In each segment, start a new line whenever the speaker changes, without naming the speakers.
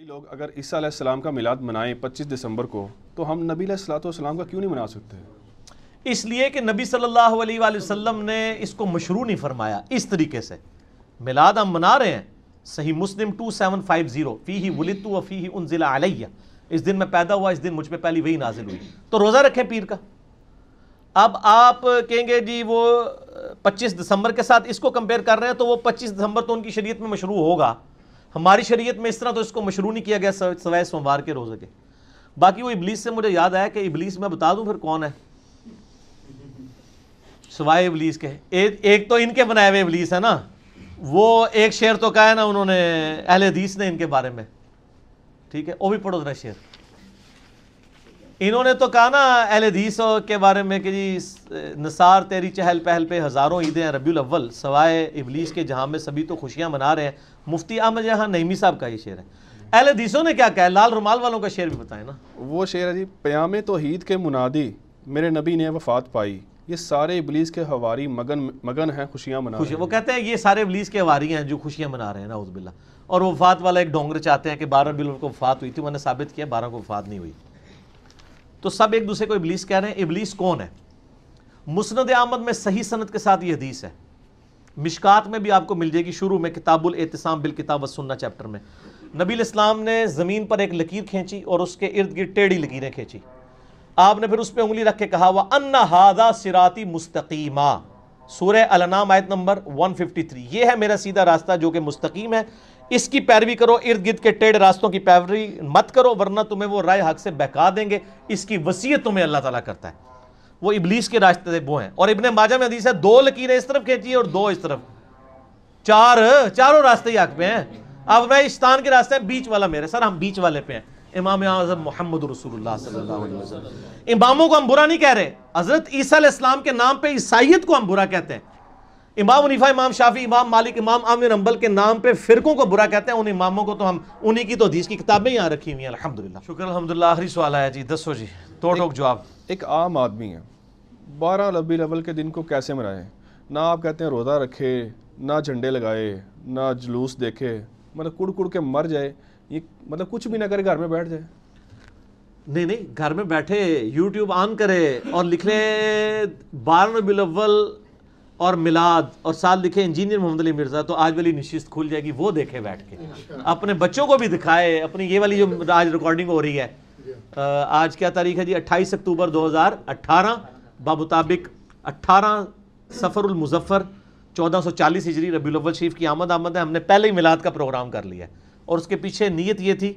کئی لوگ اگر عیسیٰ علیہ السلام کا میلاد منائیں پچیس دسمبر کو تو ہم نبی علیہ السلاۃ والسلام کا کیوں نہیں منا سکتے اس لیے کہ نبی صلی اللہ علیہ وآلہ وسلم نے اس کو مشروع نہیں فرمایا اس طریقے سے میلاد ہم منا رہے ہیں صحیح مسلم 2750 فیہ ولدت و فیہ انزل علیہ اس دن میں پیدا ہوا اس دن مجھ پہ پہلی وہی نازل ہوئی تو روزہ رکھیں پیر کا اب آپ کہیں گے جی وہ پچیس دسمبر کے ساتھ اس کو کمپیر کر رہے ہیں تو وہ پچیس دسمبر تو ان کی شریعت میں مشروع ہوگا ہماری شریعت میں اس طرح تو اس کو مشروع نہیں کیا گیا سوائے سوموار کے روزے کے باقی وہ ابلیس سے مجھے یاد آیا کہ ابلیس میں بتا دوں پھر کون ہے سوائے ابلیس کے ایک تو ان کے بنائے ہوئے ابلیس ہے نا وہ ایک شعر تو کہا ہے نا انہوں نے اہل حدیث نے ان کے بارے میں ٹھیک ہے وہ بھی پڑھو ذرا شعر انہوں نے تو کہا نا اہل حدیث کے بارے میں کہ جی نثار تیری چہل پہل پہ ہزاروں عیدیں ہیں ربیع الاول سوائے ابلیس کے جہاں میں سبھی تو خوشیاں منا رہے ہیں مفتی احمد جہاں نعمی صاحب کا یہ شعر ہے اہل حدیثوں نے کیا کہا لال رومال والوں کا شعر بھی بتائیں نا وہ شعر ہے جی پیام تو عید کے منادی میرے نبی نے وفات پائی یہ سارے ابلیس کے ہواری مگن مگن ہیں خوشیاں منا خوشی وہ کہتے ہیں یہ سارے ابلیس کے ہواری ہیں جو خوشیاں منا رہے ہیں نا باللہ اور وہ وفات والا ایک ڈونگر چاہتے ہیں کہ بارہ بل کو وفات ہوئی تھی میں نے ثابت کیا بارہ کو وفات نہیں ہوئی تو سب ایک دوسرے کو ابلیس کہہ رہے ہیں ابلیس کون ہے مسند احمد میں صحیح سنت کے ساتھ یہ حدیث ہے مشکات میں بھی آپ کو مل جائے گی شروع میں کتاب الاعتصام بالکتاب والسنہ چیپٹر میں نبی الاسلام نے زمین پر ایک لکیر کھینچی اور اس کے ارد گرد ٹیڑھی لکیریں کھینچی آپ نے پھر اس پہ انگلی رکھ کے کہا وہ ان ہادہ سراتی مستقیمہ سورہ الانام آیت نمبر 153 یہ ہے میرا سیدھا راستہ جو کہ مستقیم ہے اس کی پیروی کرو ارد گرد کے ٹیڑھ راستوں کی پیروی مت کرو ورنہ تمہیں وہ رائے حق سے بہکا دیں گے اس کی وصیت تمہیں اللہ تعالیٰ کرتا ہے وہ ابلیس کے راستے وہ ہیں اور ابن ماجہ میں حدیث ہے دو لکیریں اس طرف کھینچی اور دو اس طرف چار چاروں راستے ہی حق پہ ہیں اب میں اشتان کے راستے ہیں بیچ والا میرے سر ہم بیچ والے پہ ہیں امام اعظم محمد رسول اللہ صلی اللہ علیہ وسلم اماموں کو ہم برا نہیں کہہ رہے حضرت عیسیٰ علیہ السلام کے نام پہ عیسائیت کو ہم برا کہتے ہیں امام عنیفہ امام شافی امام مالک امام عامر امبل کے نام پہ فرقوں کو برا کہتے ہیں ان اماموں کو تو ہم انہی کی تو حدیث کی کتابیں یہاں رکھی ہوئی ہیں الحمدللہ شکر الحمدللہ آخری سوال آیا جی دسو جی توڑ لوگ جواب ایک عام آدمی ہے بارہ لبی الاول کے دن کو کیسے منائے نہ آپ کہتے ہیں روزہ رکھے نہ جھنڈے لگائے نہ جلوس دیکھے مطلب کڑ کڑ کے مر جائے مطلب کچھ بھی نہ کرے گھر میں بیٹھ جائے نہیں نہیں گھر میں بیٹھے یوٹیوب آن کرے اور لکھ لکھے بارہ ربی الاول اور ملاد اور سال دکھے انجینئر محمد علی مرزا تو آج والی نشست کھل جائے گی وہ دیکھے بیٹھ کے اپنے بچوں کو بھی دکھائے اپنی یہ والی جو آج ریکارڈنگ ہو رہی ہے آج کیا تاریخ ہے جی اٹھائیس اکتوبر دو ہزار اٹھارہ اٹھارہ سفر المظفر چودہ سو چالیس ہجری ربی شریف کی آمد آمد ہے ہم نے پہلے ہی میلاد کا پروگرام کر لیا ہے اور اس کے پیچھے نیت یہ تھی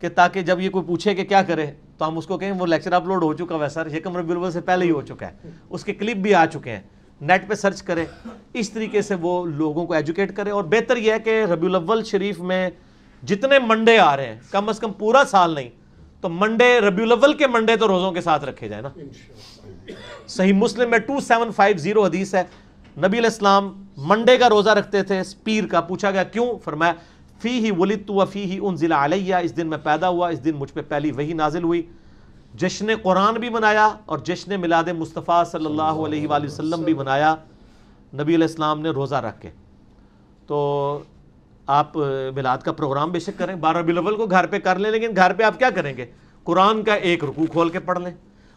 کہ تاکہ جب یہ کوئی پوچھے کہ کیا کرے تو ہم اس کو کہیں وہ لیکچر اپلوڈ ہو چکا ویسا پہلے ہی ہو چکا ہے اس کے کلپ بھی آ چکے ہیں نیٹ پہ سرچ کرے اس طریقے سے وہ لوگوں کو ایجوکیٹ کرے اور بہتر یہ ہے کہ ربی الاول شریف میں جتنے منڈے آ رہے ہیں کم از کم پورا سال نہیں تو منڈے ربی الاول کے منڈے تو روزوں کے ساتھ رکھے جائیں نا صحیح مسلم میں ٹو سیون فائیو زیرو حدیث ہے نبی علیہ السلام منڈے کا روزہ رکھتے تھے پیر کا پوچھا گیا کیوں فرمایا فی ہی ولیت و فی ہی انزل علیہ اس دن میں پیدا ہوا اس دن مجھ پہ پہلی وہی نازل ہوئی جشن قرآن بھی منایا اور جشن میلاد مصطفیٰ صلی اللہ علیہ وآلہ وسلم بھی منایا نبی علیہ السلام نے روزہ رکھ کے تو آپ ملاد کا پروگرام بے شک کریں بارہ اب کو گھر پہ کر لیں لیکن گھر پہ آپ کیا کریں گے قرآن کا ایک رکوع کھول کے پڑھ لیں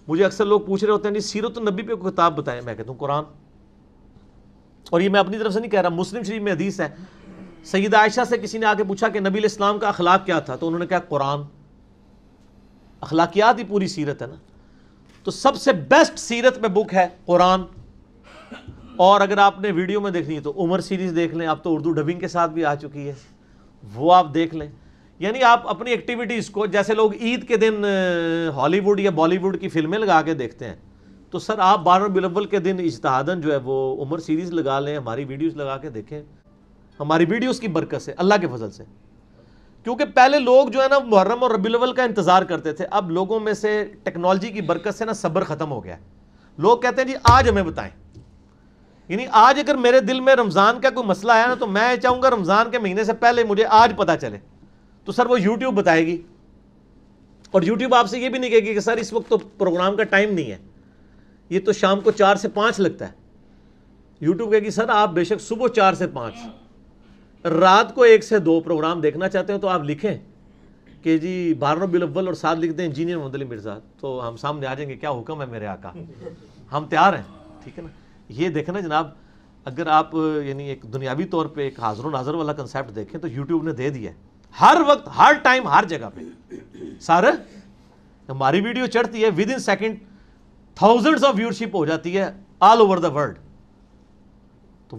مجھے اکثر لوگ پوچھ رہے ہوتے ہیں جی سیرت النبی پہ کوئی کتاب بتائیں میں کہتا ہوں قرآن اور یہ میں اپنی طرف سے نہیں کہہ رہا مسلم شریف میں حدیث ہے سیدہ عائشہ سے کسی نے کے پوچھا کہ نبی علیہ السلام کا اخلاق کیا تھا تو انہوں نے کہا قرآن اخلاقیات ہی پوری سیرت ہے نا تو سب سے بیسٹ سیرت میں بک ہے قرآن اور اگر آپ نے ویڈیو میں دیکھنی ہے تو عمر سیریز دیکھ لیں آپ تو اردو ڈبنگ کے ساتھ بھی آ چکی ہے وہ آپ دیکھ لیں یعنی آپ اپنی ایکٹیویٹیز کو جیسے لوگ عید کے دن ہالی ووڈ یا بالی ووڈ کی فلمیں لگا کے دیکھتے ہیں تو سر آپ بارہ اب کے دن اجتہادن جو ہے وہ عمر سیریز لگا لیں ہماری ویڈیوز لگا کے دیکھیں ہماری ویڈیوز کی برکت سے اللہ کے فضل سے کیونکہ پہلے لوگ جو ہے نا محرم اور ربی الاول کا انتظار کرتے تھے اب لوگوں میں سے ٹیکنالوجی کی برکت سے نا صبر ختم ہو گیا ہے لوگ کہتے ہیں جی آج ہمیں بتائیں یعنی آج اگر میرے دل میں رمضان کا کوئی مسئلہ آیا نا تو میں چاہوں گا رمضان کے مہینے سے پہلے مجھے آج پتہ چلے تو سر وہ یوٹیوب بتائے گی اور یوٹیوب آپ سے یہ بھی نہیں کہے گی کہ سر اس وقت تو پروگرام کا ٹائم نہیں ہے یہ تو شام کو چار سے پانچ لگتا ہے یوٹیوب کہے گی سر آپ بے شک صبح چار سے پانچ رات کو ایک سے دو پروگرام دیکھنا چاہتے ہیں تو آپ لکھیں کہ جی بارن بل اول اور ساتھ لکھ دیں انجینئر محمد علی مرزا تو ہم سامنے آ جائیں گے کیا حکم ہے میرے آقا ہم تیار ہیں ٹھیک ہے نا یہ دیکھیں نا جناب اگر آپ یعنی ایک دنیاوی طور پہ ایک حاضر و ناظر والا کنسیپٹ دیکھیں تو یوٹیوب نے دے دیا ہے ہر وقت ہر ٹائم ہر جگہ پہ سارے ہماری ویڈیو چڑھتی ہے within second thousand of viewership ہو جاتی ہے آل اوور دا ورلڈ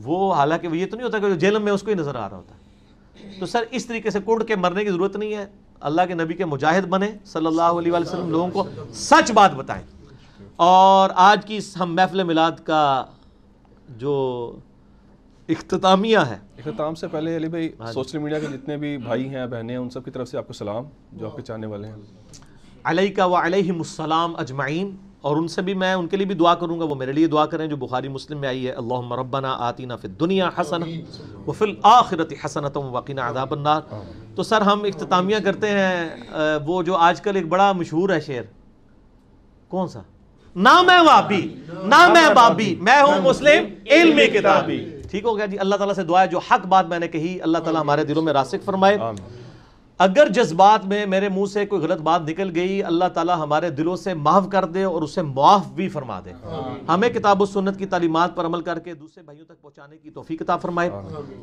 تو وہ حالانکہ وہ یہ تو نہیں ہوتا کہ جیل میں اس کو ہی نظر آ رہا ہوتا ہے تو سر اس طریقے سے کوڑ کے مرنے کی ضرورت نہیں ہے اللہ کے نبی کے مجاہد بنے صلی اللہ علیہ وسلم لوگوں کو سچ بات بتائیں اور آج کی ہم محفل میلاد کا جو اختتامیہ ہے اختتام سے پہلے علی بھائی ہاں جی۔ میڈیا کے جتنے بھی بھائی ہیں بہنیں ہیں ان سب کی طرف سے آپ کو سلام جو آپ کے چاہنے والے ہیں علیہ کا وہ علیہ مسلام اور ان سے بھی میں ان کے لیے بھی دعا کروں گا وہ میرے لیے دعا کریں جو بخاری مسلم میں آئی ہے اللہ ربنا آتینا فی دنیا حسن و فل آخرت حسنت وقین عذاب النار تو سر ہم اختتامیہ کرتے ہیں وہ جو آج کل ایک بڑا مشہور ہے شعر کون سا نہ میں وابی نہ میں بابی میں ہوں مسلم علم کتابی ٹھیک ہو گیا جی اللہ تعالیٰ سے دعا ہے جو حق بات میں نے کہی اللہ تعالیٰ ہمارے دلوں میں راسک فرمائے اگر جذبات میں میرے منہ سے کوئی غلط بات نکل گئی اللہ تعالی ہمارے دلوں سے معاف کر دے اور اسے معاف بھی فرما دے ہمیں کتاب و سنت کی تعلیمات پر عمل کر کے دوسرے بھائیوں تک پہنچانے کی توفیق عطا فرمائے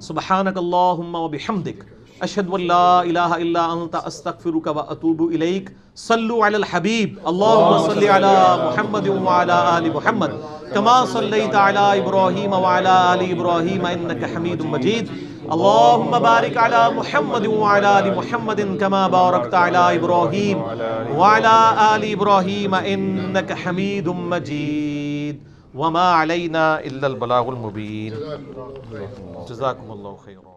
سبحانک اللہم و بحمدک اشہد ان لا الہ الا انت استغفرک و اتوب الیک صلو علی الحبیب اللہم صلی علی محمد و علی آل محمد کما صلیت علی ابراہیم و علی آل ابراہیم انک حمید مجید اللہم بارک علی محمد وعلا علی محمد کما بارکت علی ابراہیم وعلا آل ابراہیم انک حمید مجید وما علینا اللہ البلاغ المبین جزاکم اللہ خیرہ